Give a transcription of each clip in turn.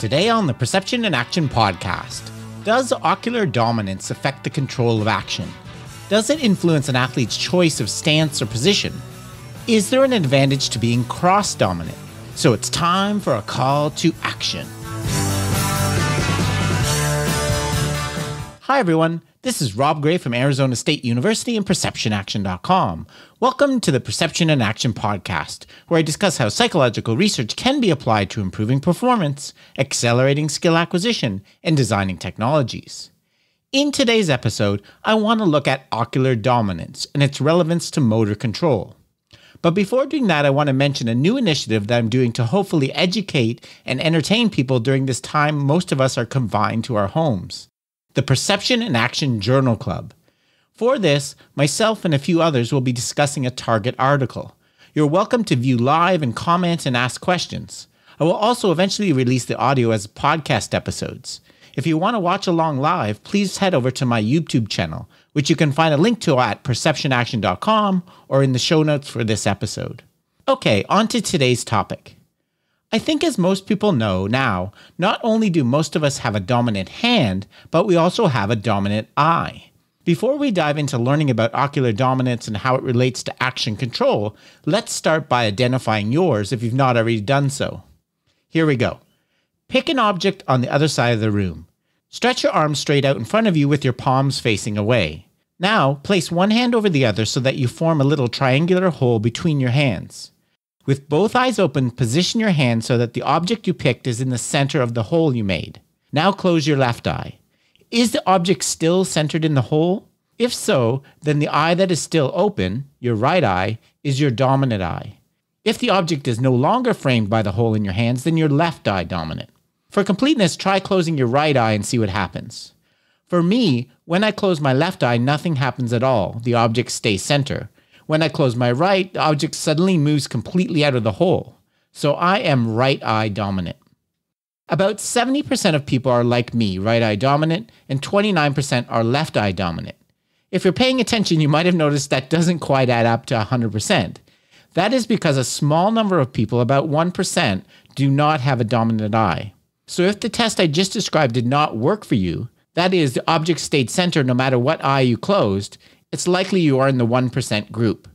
Today on the Perception and Action podcast, does ocular dominance affect the control of action? Does it influence an athlete's choice of stance or position? Is there an advantage to being cross dominant? So it's time for a call to action. Hi, everyone. This is Rob Gray from Arizona State University and PerceptionAction.com. Welcome to the Perception and Action Podcast, where I discuss how psychological research can be applied to improving performance, accelerating skill acquisition, and designing technologies. In today's episode, I want to look at ocular dominance and its relevance to motor control. But before doing that, I want to mention a new initiative that I'm doing to hopefully educate and entertain people during this time most of us are confined to our homes the Perception and Action Journal Club. For this, myself and a few others will be discussing a target article. You're welcome to view live and comment and ask questions. I will also eventually release the audio as podcast episodes. If you want to watch along live, please head over to my YouTube channel, which you can find a link to at perceptionaction.com or in the show notes for this episode. Okay, on to today's topic. I think, as most people know now, not only do most of us have a dominant hand, but we also have a dominant eye. Before we dive into learning about ocular dominance and how it relates to action control, let's start by identifying yours if you've not already done so. Here we go. Pick an object on the other side of the room. Stretch your arms straight out in front of you with your palms facing away. Now, place one hand over the other so that you form a little triangular hole between your hands. With both eyes open, position your hand so that the object you picked is in the center of the hole you made. Now close your left eye. Is the object still centered in the hole? If so, then the eye that is still open, your right eye, is your dominant eye. If the object is no longer framed by the hole in your hands, then your left eye dominant. For completeness, try closing your right eye and see what happens. For me, when I close my left eye, nothing happens at all. The object stays center. When I close my right, the object suddenly moves completely out of the hole. So I am right eye dominant. About 70% of people are like me, right eye dominant, and 29% are left eye dominant. If you're paying attention, you might have noticed that doesn't quite add up to 100%. That is because a small number of people, about 1%, do not have a dominant eye. So if the test I just described did not work for you, that is, the object stayed centered no matter what eye you closed, it's likely you are in the 1% group.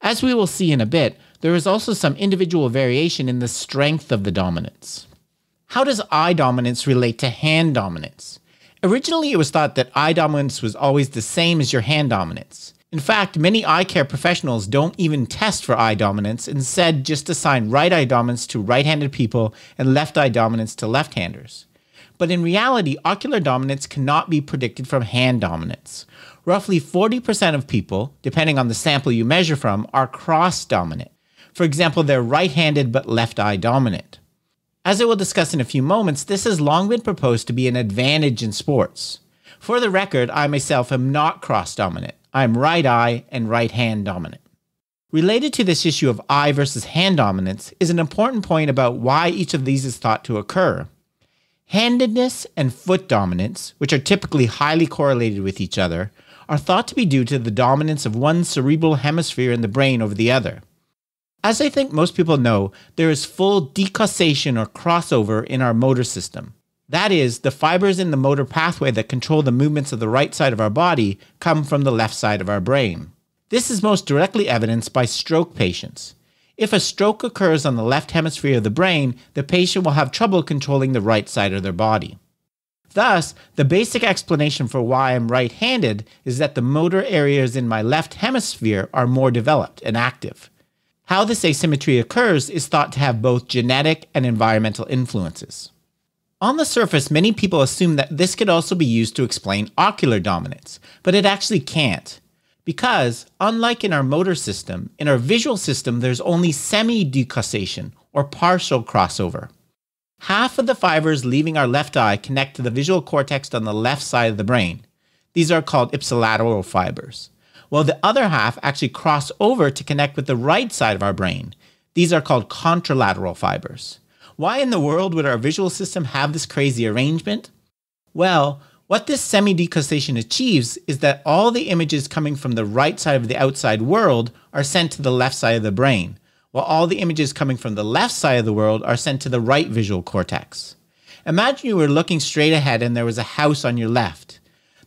As we will see in a bit, there is also some individual variation in the strength of the dominance. How does eye dominance relate to hand dominance? Originally, it was thought that eye dominance was always the same as your hand dominance. In fact, many eye care professionals don't even test for eye dominance, instead, just assign right eye dominance to right handed people and left eye dominance to left handers. But in reality, ocular dominance cannot be predicted from hand dominance roughly 40% of people, depending on the sample you measure from, are cross dominant. For example, they're right handed but left eye dominant. As I will discuss in a few moments, this has long been proposed to be an advantage in sports. For the record, I myself am not cross dominant. I'm right eye and right hand dominant. Related to this issue of eye versus hand dominance is an important point about why each of these is thought to occur. Handedness and foot dominance, which are typically highly correlated with each other, are thought to be due to the dominance of one cerebral hemisphere in the brain over the other. As I think most people know, there is full decussation or crossover in our motor system. That is, the fibers in the motor pathway that control the movements of the right side of our body come from the left side of our brain. This is most directly evidenced by stroke patients. If a stroke occurs on the left hemisphere of the brain, the patient will have trouble controlling the right side of their body. Thus, the basic explanation for why I'm right handed is that the motor areas in my left hemisphere are more developed and active. How this asymmetry occurs is thought to have both genetic and environmental influences. On the surface, many people assume that this could also be used to explain ocular dominance, but it actually can't. Because, unlike in our motor system, in our visual system there's only semi decussation or partial crossover. Half of the fibers leaving our left eye connect to the visual cortex on the left side of the brain. These are called ipsilateral fibers. While the other half actually cross over to connect with the right side of our brain. These are called contralateral fibers. Why in the world would our visual system have this crazy arrangement? Well, what this semi-decussation achieves is that all the images coming from the right side of the outside world are sent to the left side of the brain, while all the images coming from the left side of the world are sent to the right visual cortex. Imagine you were looking straight ahead and there was a house on your left.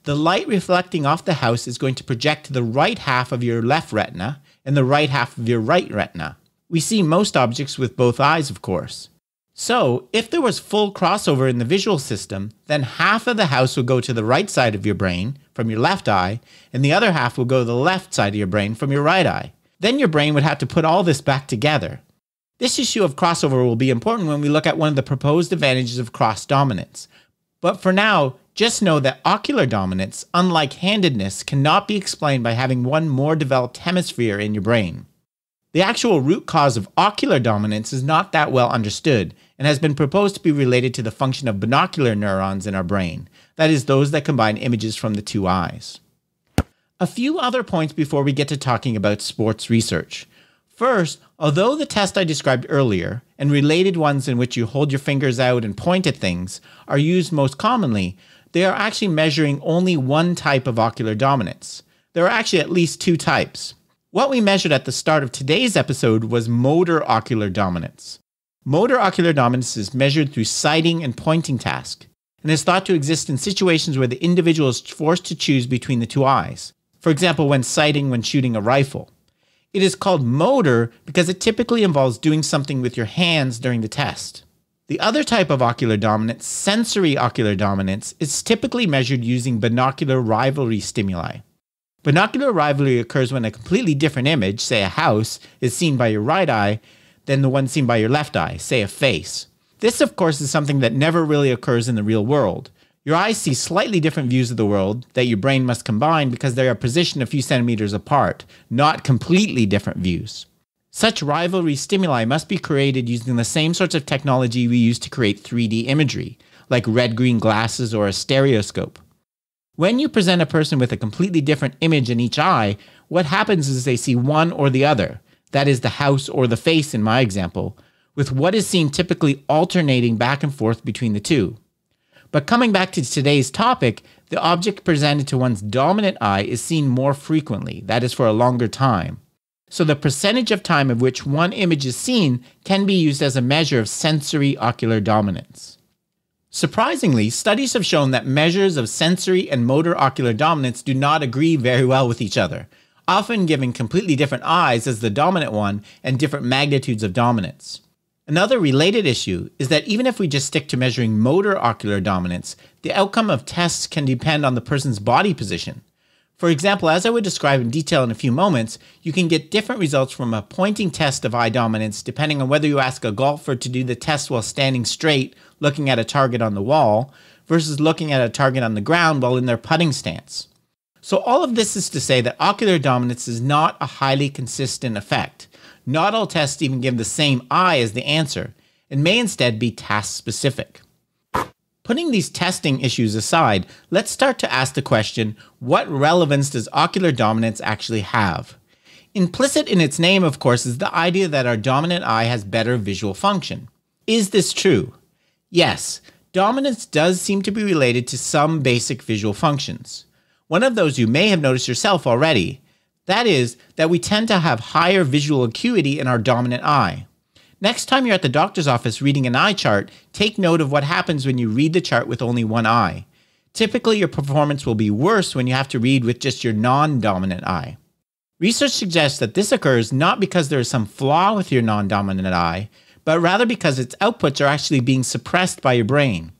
The light reflecting off the house is going to project to the right half of your left retina and the right half of your right retina. We see most objects with both eyes, of course. So, if there was full crossover in the visual system, then half of the house would go to the right side of your brain from your left eye, and the other half will go to the left side of your brain from your right eye. Then your brain would have to put all this back together. This issue of crossover will be important when we look at one of the proposed advantages of cross dominance. But for now, just know that ocular dominance, unlike handedness, cannot be explained by having one more developed hemisphere in your brain. The actual root cause of ocular dominance is not that well understood and has been proposed to be related to the function of binocular neurons in our brain, that is, those that combine images from the two eyes. A few other points before we get to talking about sports research. First, although the test I described earlier, and related ones in which you hold your fingers out and point at things, are used most commonly, they are actually measuring only one type of ocular dominance. There are actually at least two types. What we measured at the start of today's episode was motor ocular dominance. Motor ocular dominance is measured through sighting and pointing task, and is thought to exist in situations where the individual is forced to choose between the two eyes, for example, when sighting when shooting a rifle. It is called motor because it typically involves doing something with your hands during the test. The other type of ocular dominance, sensory ocular dominance, is typically measured using binocular rivalry stimuli. Binocular rivalry occurs when a completely different image, say a house, is seen by your right eye than the one seen by your left eye, say a face. This, of course, is something that never really occurs in the real world. Your eyes see slightly different views of the world that your brain must combine because they are positioned a few centimeters apart, not completely different views. Such rivalry stimuli must be created using the same sorts of technology we use to create 3D imagery, like red green glasses or a stereoscope. When you present a person with a completely different image in each eye, what happens is they see one or the other, that is, the house or the face in my example, with what is seen typically alternating back and forth between the two. But coming back to today's topic, the object presented to one's dominant eye is seen more frequently, that is, for a longer time. So the percentage of time of which one image is seen can be used as a measure of sensory ocular dominance. Surprisingly, studies have shown that measures of sensory and motor ocular dominance do not agree very well with each other, often giving completely different eyes as the dominant one and different magnitudes of dominance. Another related issue is that even if we just stick to measuring motor ocular dominance, the outcome of tests can depend on the person's body position. For example, as I would describe in detail in a few moments, you can get different results from a pointing test of eye dominance depending on whether you ask a golfer to do the test while standing straight, looking at a target on the wall, versus looking at a target on the ground while in their putting stance. So, all of this is to say that ocular dominance is not a highly consistent effect. Not all tests even give the same I as the answer and may instead be task specific. Putting these testing issues aside, let's start to ask the question what relevance does ocular dominance actually have? Implicit in its name, of course, is the idea that our dominant eye has better visual function. Is this true? Yes, dominance does seem to be related to some basic visual functions. One of those you may have noticed yourself already that is, that we tend to have higher visual acuity in our dominant eye. Next time you're at the doctor's office reading an eye chart, take note of what happens when you read the chart with only one eye. Typically, your performance will be worse when you have to read with just your non dominant eye. Research suggests that this occurs not because there is some flaw with your non dominant eye, but rather because its outputs are actually being suppressed by your brain.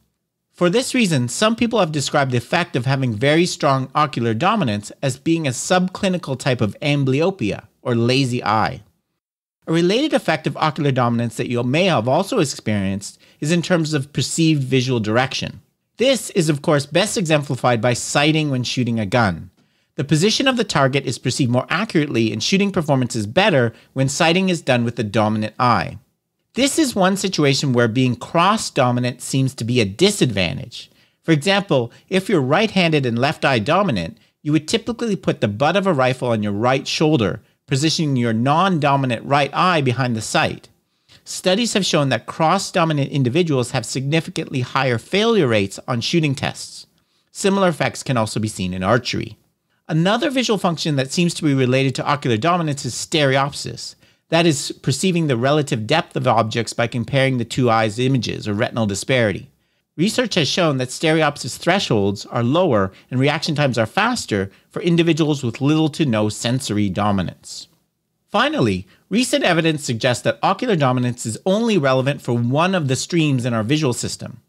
For this reason, some people have described the effect of having very strong ocular dominance as being a subclinical type of amblyopia, or lazy eye. A related effect of ocular dominance that you may have also experienced is in terms of perceived visual direction. This is, of course, best exemplified by sighting when shooting a gun. The position of the target is perceived more accurately, and shooting performance is better when sighting is done with the dominant eye. This is one situation where being cross dominant seems to be a disadvantage. For example, if you're right handed and left eye dominant, you would typically put the butt of a rifle on your right shoulder, positioning your non dominant right eye behind the sight. Studies have shown that cross dominant individuals have significantly higher failure rates on shooting tests. Similar effects can also be seen in archery. Another visual function that seems to be related to ocular dominance is stereopsis, that is perceiving the relative depth of objects by comparing the two eyes' images or retinal disparity. Research has shown that stereopsis thresholds are lower and reaction times are faster for individuals with little to no sensory dominance. Finally, recent evidence suggests that ocular dominance is only relevant for one of the streams in our visual system.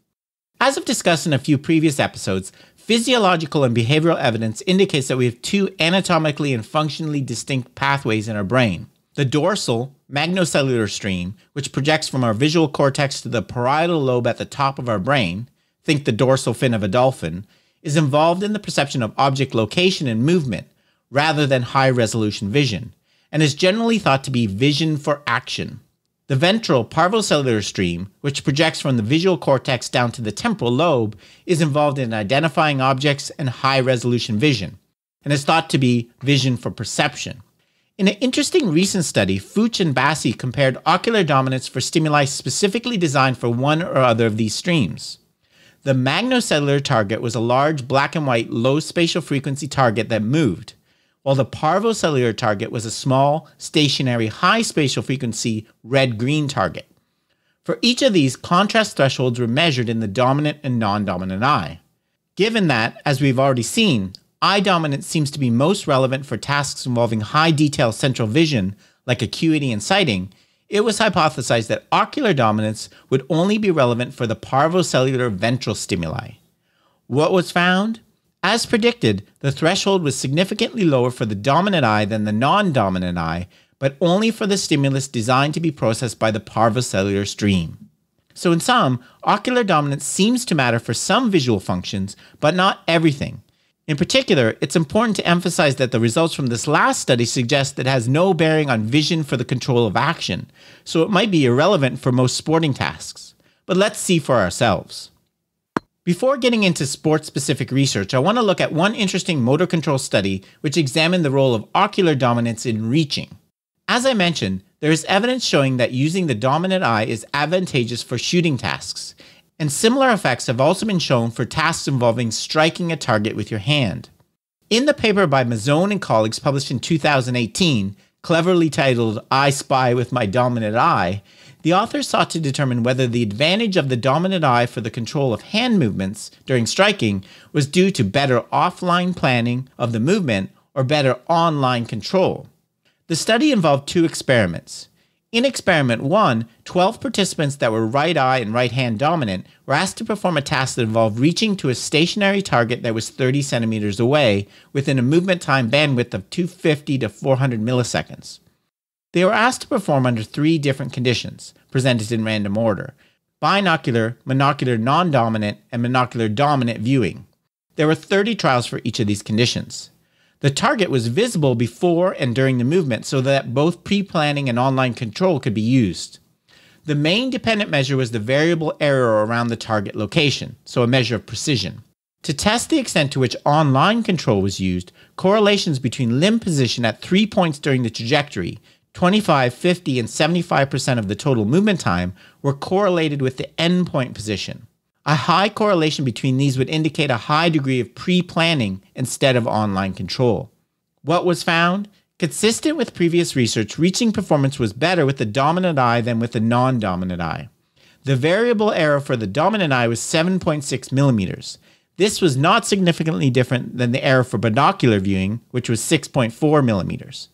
As I've discussed in a few previous episodes, physiological and behavioral evidence indicates that we have two anatomically and functionally distinct pathways in our brain the dorsal magnocellular stream, which projects from our visual cortex to the parietal lobe at the top of our brain, think the dorsal fin of a dolphin, is involved in the perception of object location and movement rather than high resolution vision, and is generally thought to be vision for action. The ventral parvocellular stream, which projects from the visual cortex down to the temporal lobe, is involved in identifying objects and high resolution vision, and is thought to be vision for perception. In an interesting recent study, Fuchs and Bassi compared ocular dominance for stimuli specifically designed for one or other of these streams. The magnocellular target was a large black and white low spatial frequency target that moved, while the parvocellular target was a small, stationary, high spatial frequency red green target. For each of these, contrast thresholds were measured in the dominant and non dominant eye. Given that, as we've already seen, Eye dominance seems to be most relevant for tasks involving high detail central vision, like acuity and sighting, it was hypothesized that ocular dominance would only be relevant for the parvocellular ventral stimuli. What was found? As predicted, the threshold was significantly lower for the dominant eye than the non dominant eye, but only for the stimulus designed to be processed by the parvocellular stream. So, in sum, ocular dominance seems to matter for some visual functions, but not everything. In particular, it's important to emphasize that the results from this last study suggest that it has no bearing on vision for the control of action, so it might be irrelevant for most sporting tasks. But let's see for ourselves. Before getting into sports specific research, I want to look at one interesting motor control study which examined the role of ocular dominance in reaching. As I mentioned, there is evidence showing that using the dominant eye is advantageous for shooting tasks, and similar effects have also been shown for tasks involving striking a target with your hand. In the paper by Mazzone and colleagues published in 2018, cleverly titled I Spy with My Dominant Eye, the authors sought to determine whether the advantage of the dominant eye for the control of hand movements during striking was due to better offline planning of the movement or better online control. The study involved two experiments in experiment one, 12 participants that were right eye and right hand dominant were asked to perform a task that involved reaching to a stationary target that was 30 centimeters away within a movement time bandwidth of 250 to 400 milliseconds. They were asked to perform under three different conditions, presented in random order binocular, monocular non dominant, and monocular dominant viewing. There were 30 trials for each of these conditions. The target was visible before and during the movement so that both pre planning and online control could be used. The main dependent measure was the variable error around the target location, so a measure of precision. To test the extent to which online control was used, correlations between limb position at three points during the trajectory 25, 50, and 75% of the total movement time were correlated with the endpoint position. A high correlation between these would indicate a high degree of pre planning instead of online control. What was found? Consistent with previous research, reaching performance was better with the dominant eye than with the non dominant eye. The variable error for the dominant eye was 7.6 millimeters. This was not significantly different than the error for binocular viewing, which was 6.4 millimeters.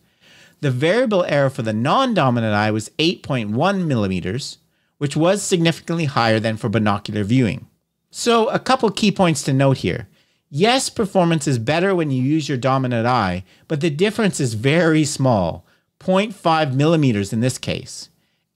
The variable error for the non dominant eye was 8.1 millimeters, which was significantly higher than for binocular viewing. So, a couple key points to note here. Yes, performance is better when you use your dominant eye, but the difference is very small 0.5 millimeters in this case.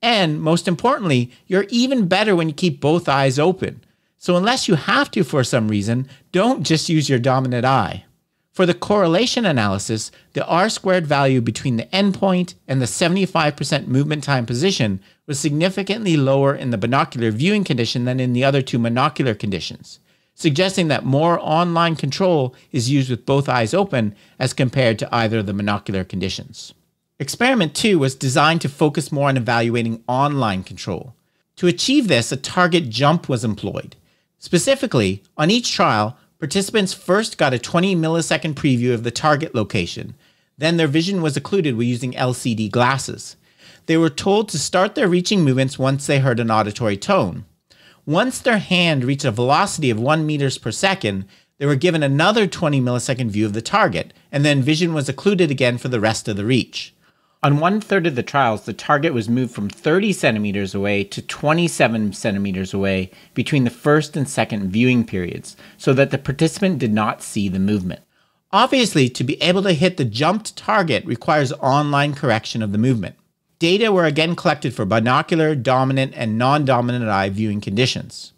And most importantly, you're even better when you keep both eyes open. So, unless you have to for some reason, don't just use your dominant eye. For the correlation analysis, the R squared value between the endpoint and the 75% movement time position was significantly lower in the binocular viewing condition than in the other two monocular conditions, suggesting that more online control is used with both eyes open as compared to either of the monocular conditions. Experiment 2 was designed to focus more on evaluating online control. To achieve this, a target jump was employed. Specifically, on each trial, Participants first got a 20 millisecond preview of the target location. Then their vision was occluded with using LCD glasses. They were told to start their reaching movements once they heard an auditory tone. Once their hand reached a velocity of 1 meters per second, they were given another 20 millisecond view of the target, and then vision was occluded again for the rest of the reach. On one third of the trials, the target was moved from 30 centimeters away to 27 centimeters away between the first and second viewing periods, so that the participant did not see the movement. Obviously, to be able to hit the jumped target requires online correction of the movement. Data were again collected for binocular, dominant, and non dominant eye viewing conditions.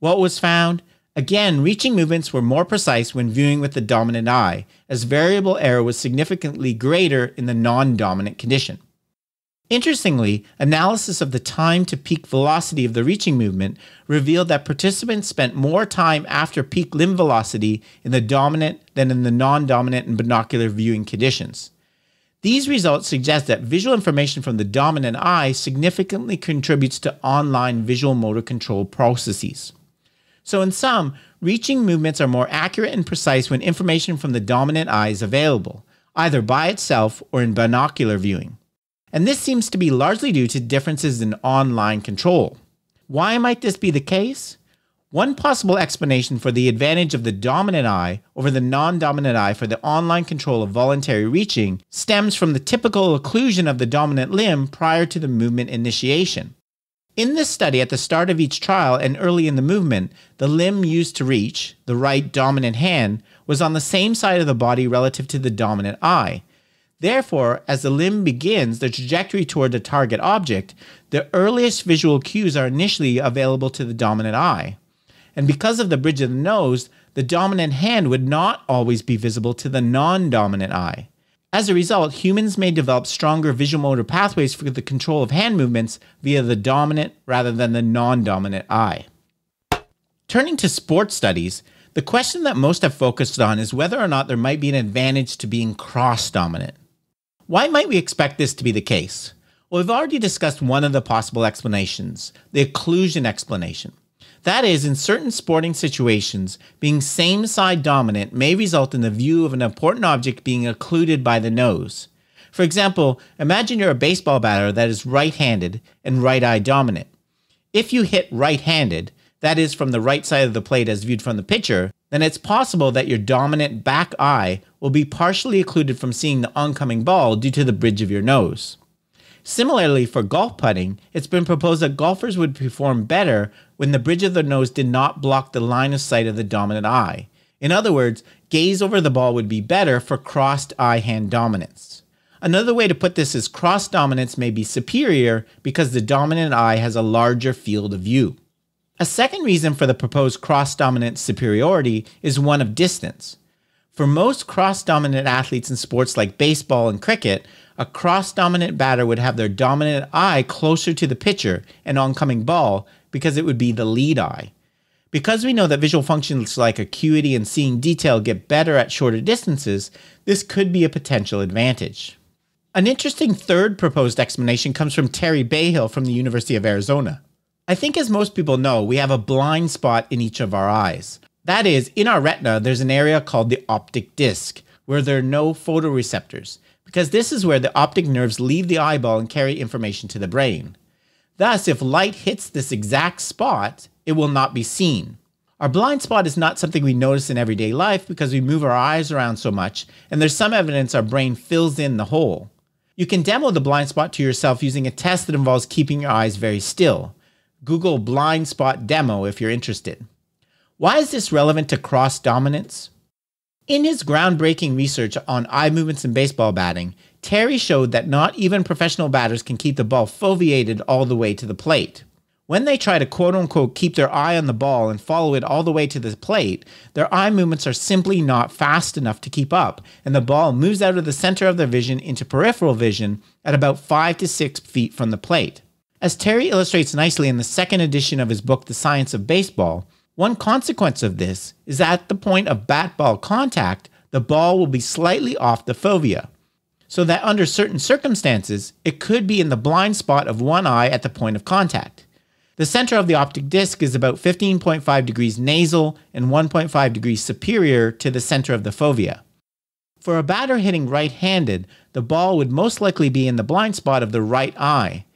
What was found? Again, reaching movements were more precise when viewing with the dominant eye, as variable error was significantly greater in the non-dominant condition. Interestingly, analysis of the time to peak velocity of the reaching movement revealed that participants spent more time after peak limb velocity in the dominant than in the non-dominant and binocular viewing conditions. These results suggest that visual information from the dominant eye significantly contributes to online visual motor control processes. So, in sum, reaching movements are more accurate and precise when information from the dominant eye is available, either by itself or in binocular viewing. And this seems to be largely due to differences in online control. Why might this be the case? One possible explanation for the advantage of the dominant eye over the non dominant eye for the online control of voluntary reaching stems from the typical occlusion of the dominant limb prior to the movement initiation. In this study, at the start of each trial and early in the movement, the limb used to reach, the right dominant hand, was on the same side of the body relative to the dominant eye. Therefore, as the limb begins the trajectory toward the target object, the earliest visual cues are initially available to the dominant eye. And because of the bridge of the nose, the dominant hand would not always be visible to the non dominant eye. As a result, humans may develop stronger visual motor pathways for the control of hand movements via the dominant rather than the non dominant eye. Turning to sports studies, the question that most have focused on is whether or not there might be an advantage to being cross dominant. Why might we expect this to be the case? Well, we've already discussed one of the possible explanations the occlusion explanation. That is, in certain sporting situations, being same side dominant may result in the view of an important object being occluded by the nose. For example, imagine you're a baseball batter that is right handed and right eye dominant. If you hit right handed, that is, from the right side of the plate as viewed from the pitcher, then it's possible that your dominant back eye will be partially occluded from seeing the oncoming ball due to the bridge of your nose. Similarly, for golf putting, it's been proposed that golfers would perform better when the bridge of their nose did not block the line of sight of the dominant eye. In other words, gaze over the ball would be better for crossed eye hand dominance. Another way to put this is cross dominance may be superior because the dominant eye has a larger field of view. A second reason for the proposed cross dominant superiority is one of distance. For most cross dominant athletes in sports like baseball and cricket, a cross dominant batter would have their dominant eye closer to the pitcher and oncoming ball because it would be the lead eye. Because we know that visual functions like acuity and seeing detail get better at shorter distances, this could be a potential advantage. An interesting third proposed explanation comes from Terry Bayhill from the University of Arizona. I think, as most people know, we have a blind spot in each of our eyes. That is, in our retina, there's an area called the optic disc, where there are no photoreceptors because this is where the optic nerves leave the eyeball and carry information to the brain. Thus, if light hits this exact spot, it will not be seen. Our blind spot is not something we notice in everyday life because we move our eyes around so much, and there's some evidence our brain fills in the hole. You can demo the blind spot to yourself using a test that involves keeping your eyes very still. Google blind spot demo if you're interested. Why is this relevant to cross dominance? In his groundbreaking research on eye movements in baseball batting, Terry showed that not even professional batters can keep the ball foveated all the way to the plate. When they try to quote unquote keep their eye on the ball and follow it all the way to the plate, their eye movements are simply not fast enough to keep up, and the ball moves out of the center of their vision into peripheral vision at about 5 to 6 feet from the plate. As Terry illustrates nicely in the second edition of his book, The Science of Baseball, one consequence of this is that at the point of bat ball contact, the ball will be slightly off the fovea, so that under certain circumstances, it could be in the blind spot of one eye at the point of contact. The center of the optic disc is about 15.5 degrees nasal and 1.5 degrees superior to the center of the fovea. For a batter hitting right handed, the ball would most likely be in the blind spot of the right eye.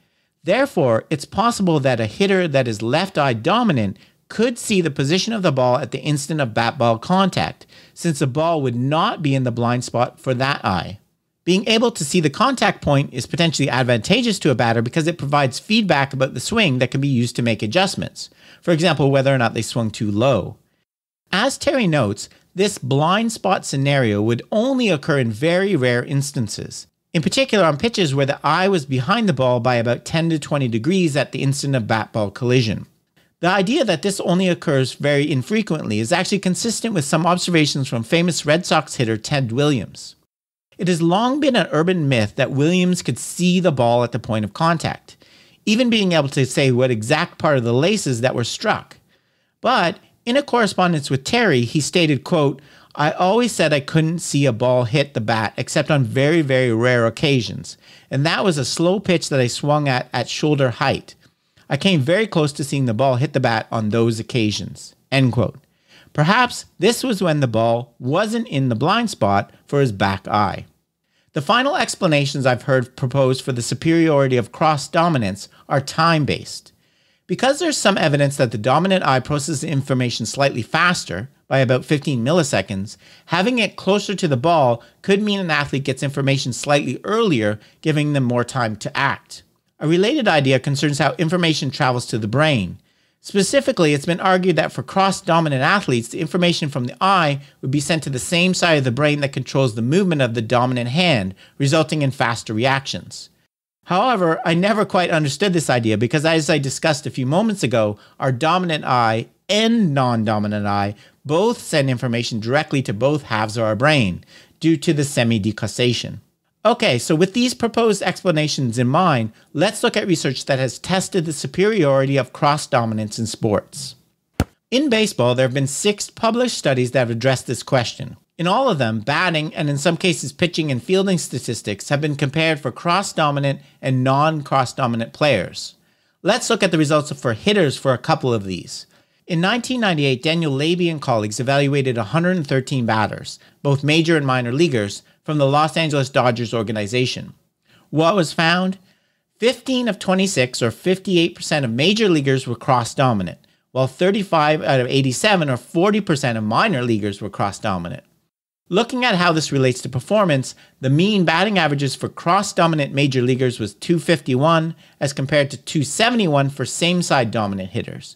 Therefore, it's possible that a hitter that is left eye dominant could see the position of the ball at the instant of bat ball contact, since the ball would not be in the blind spot for that eye. Being able to see the contact point is potentially advantageous to a batter because it provides feedback about the swing that can be used to make adjustments, for example, whether or not they swung too low. As Terry notes, this blind spot scenario would only occur in very rare instances, in particular on pitches where the eye was behind the ball by about 10 to 20 degrees at the instant of bat ball collision. The idea that this only occurs very infrequently is actually consistent with some observations from famous Red Sox hitter Ted Williams. It has long been an urban myth that Williams could see the ball at the point of contact, even being able to say what exact part of the laces that were struck. But in a correspondence with Terry, he stated, quote, I always said I couldn't see a ball hit the bat except on very, very rare occasions. And that was a slow pitch that I swung at at shoulder height. I came very close to seeing the ball hit the bat on those occasions. End quote. Perhaps this was when the ball wasn't in the blind spot for his back eye. The final explanations I've heard proposed for the superiority of cross dominance are time based. Because there's some evidence that the dominant eye processes information slightly faster, by about 15 milliseconds, having it closer to the ball could mean an athlete gets information slightly earlier, giving them more time to act. A related idea concerns how information travels to the brain. Specifically, it's been argued that for cross dominant athletes, the information from the eye would be sent to the same side of the brain that controls the movement of the dominant hand, resulting in faster reactions. However, I never quite understood this idea because, as I discussed a few moments ago, our dominant eye and non dominant eye both send information directly to both halves of our brain due to the semi decussation. Okay, so with these proposed explanations in mind, let's look at research that has tested the superiority of cross dominance in sports. In baseball, there have been six published studies that have addressed this question. In all of them, batting and in some cases pitching and fielding statistics have been compared for cross dominant and non cross dominant players. Let's look at the results for hitters for a couple of these. In 1998, Daniel Labey and colleagues evaluated 113 batters, both major and minor leaguers, from the Los Angeles Dodgers organization. What was found? 15 of 26, or 58% of major leaguers, were cross dominant, while 35 out of 87, or 40% of minor leaguers, were cross dominant. Looking at how this relates to performance, the mean batting averages for cross dominant major leaguers was 251 as compared to 271 for same side dominant hitters.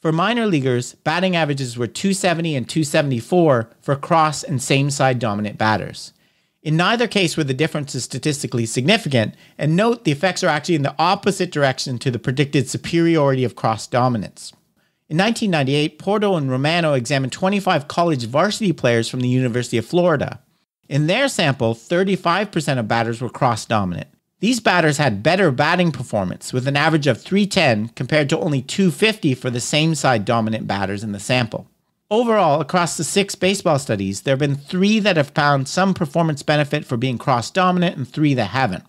For minor leaguers, batting averages were 270 and 274 for cross and same side dominant batters. In neither case were the differences statistically significant, and note the effects are actually in the opposite direction to the predicted superiority of cross dominance. In 1998, Porto and Romano examined 25 college varsity players from the University of Florida. In their sample, 35% of batters were cross dominant. These batters had better batting performance, with an average of 310 compared to only 250 for the same side dominant batters in the sample. Overall, across the six baseball studies, there have been three that have found some performance benefit for being cross dominant and three that haven't.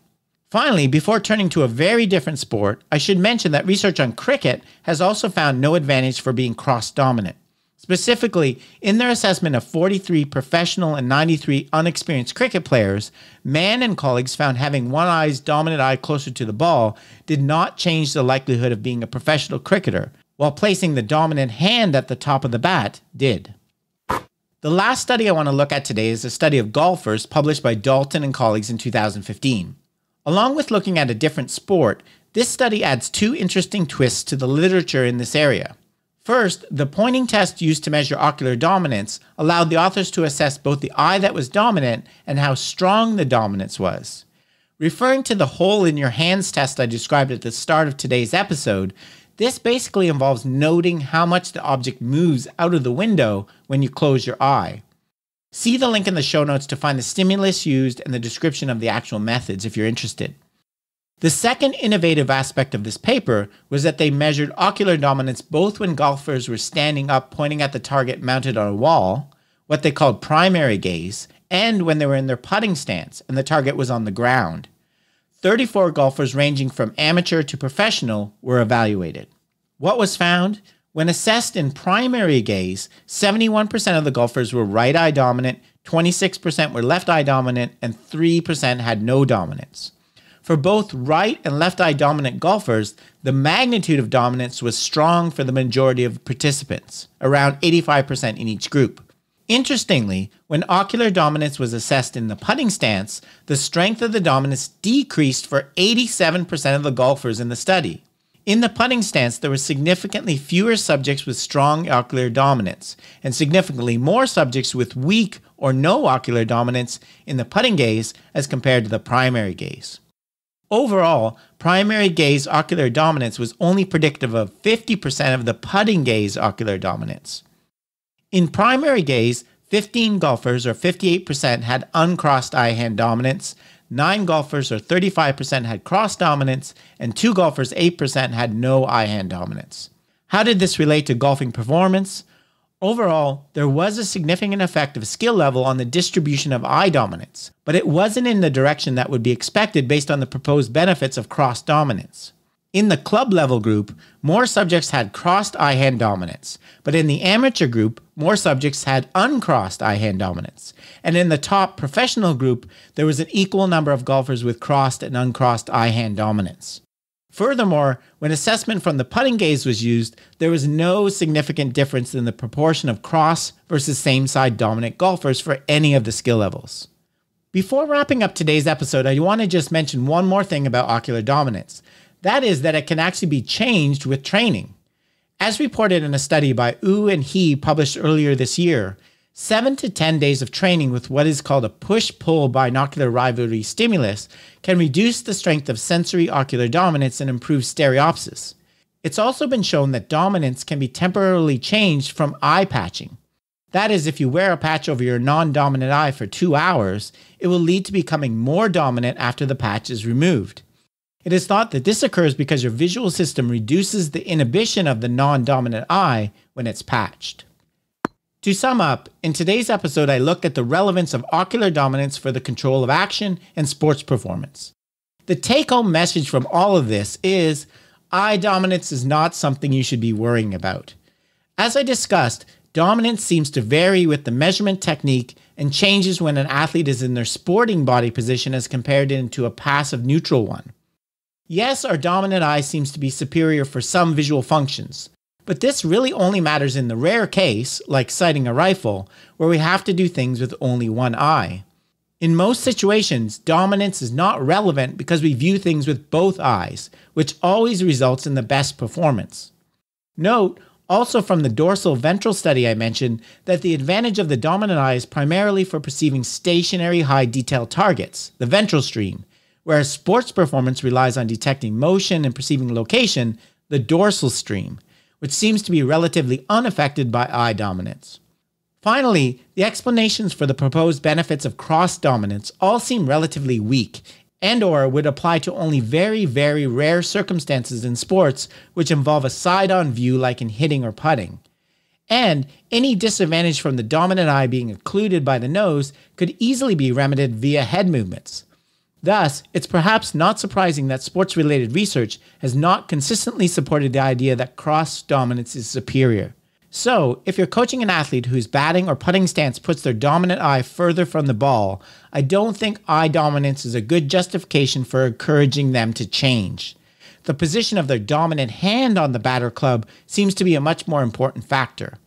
Finally, before turning to a very different sport, I should mention that research on cricket has also found no advantage for being cross dominant. Specifically, in their assessment of 43 professional and 93 unexperienced cricket players, Mann and colleagues found having one eye's dominant eye closer to the ball did not change the likelihood of being a professional cricketer, while placing the dominant hand at the top of the bat did. The last study I want to look at today is a study of golfers published by Dalton and colleagues in 2015. Along with looking at a different sport, this study adds two interesting twists to the literature in this area. First, the pointing test used to measure ocular dominance allowed the authors to assess both the eye that was dominant and how strong the dominance was. Referring to the hole in your hands test I described at the start of today's episode, this basically involves noting how much the object moves out of the window when you close your eye. See the link in the show notes to find the stimulus used and the description of the actual methods if you're interested. The second innovative aspect of this paper was that they measured ocular dominance both when golfers were standing up pointing at the target mounted on a wall, what they called primary gaze, and when they were in their putting stance and the target was on the ground. 34 golfers ranging from amateur to professional were evaluated. What was found? When assessed in primary gaze, 71% of the golfers were right eye dominant, 26% were left eye dominant, and 3% had no dominance. For both right and left eye dominant golfers, the magnitude of dominance was strong for the majority of participants, around 85% in each group. Interestingly, when ocular dominance was assessed in the putting stance, the strength of the dominance decreased for 87% of the golfers in the study. In the putting stance, there were significantly fewer subjects with strong ocular dominance, and significantly more subjects with weak or no ocular dominance in the putting gaze as compared to the primary gaze. Overall, primary gaze ocular dominance was only predictive of 50% of the putting gaze ocular dominance. In primary gaze, 15 golfers or 58% had uncrossed eye hand dominance, 9 golfers or 35% had cross dominance, and 2 golfers 8% had no eye hand dominance. How did this relate to golfing performance? Overall, there was a significant effect of skill level on the distribution of eye dominance, but it wasn't in the direction that would be expected based on the proposed benefits of cross dominance. In the club level group, more subjects had crossed eye hand dominance, but in the amateur group, more subjects had uncrossed eye hand dominance. And in the top professional group, there was an equal number of golfers with crossed and uncrossed eye hand dominance. Furthermore, when assessment from the putting gaze was used, there was no significant difference in the proportion of cross versus same side dominant golfers for any of the skill levels. Before wrapping up today's episode, I want to just mention one more thing about ocular dominance. That is that it can actually be changed with training. As reported in a study by U and He published earlier this year, 7 to 10 days of training with what is called a push-pull binocular rivalry stimulus can reduce the strength of sensory ocular dominance and improve stereopsis. It's also been shown that dominance can be temporarily changed from eye patching. That is, if you wear a patch over your non dominant eye for two hours, it will lead to becoming more dominant after the patch is removed. It is thought that this occurs because your visual system reduces the inhibition of the non dominant eye when it's patched. To sum up, in today's episode, I looked at the relevance of ocular dominance for the control of action and sports performance. The take home message from all of this is eye dominance is not something you should be worrying about. As I discussed, dominance seems to vary with the measurement technique and changes when an athlete is in their sporting body position as compared into a passive neutral one. Yes, our dominant eye seems to be superior for some visual functions, but this really only matters in the rare case, like sighting a rifle, where we have to do things with only one eye. In most situations, dominance is not relevant because we view things with both eyes, which always results in the best performance. Note, also from the dorsal ventral study I mentioned, that the advantage of the dominant eye is primarily for perceiving stationary high detail targets, the ventral stream, Whereas sports performance relies on detecting motion and perceiving location, the dorsal stream, which seems to be relatively unaffected by eye dominance. Finally, the explanations for the proposed benefits of cross dominance all seem relatively weak and or would apply to only very very rare circumstances in sports which involve a side-on view like in hitting or putting. And any disadvantage from the dominant eye being occluded by the nose could easily be remedied via head movements. Thus, it's perhaps not surprising that sports related research has not consistently supported the idea that cross dominance is superior. So, if you're coaching an athlete whose batting or putting stance puts their dominant eye further from the ball, I don't think eye dominance is a good justification for encouraging them to change. The position of their dominant hand on the batter club seems to be a much more important factor.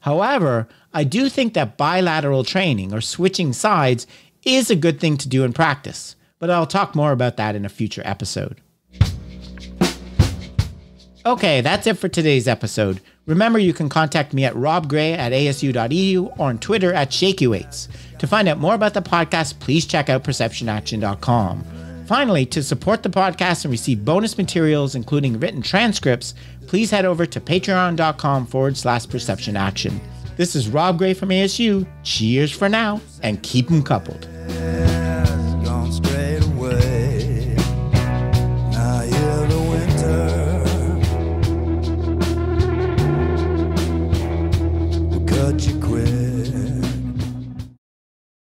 However, I do think that bilateral training or switching sides is a good thing to do in practice but I'll talk more about that in a future episode. Okay, that's it for today's episode. Remember, you can contact me at robgray at asu.edu or on Twitter at shakyweights. To find out more about the podcast, please check out perceptionaction.com. Finally, to support the podcast and receive bonus materials, including written transcripts, please head over to patreon.com forward slash perceptionaction. This is Rob Gray from ASU. Cheers for now, and keep them coupled. verdade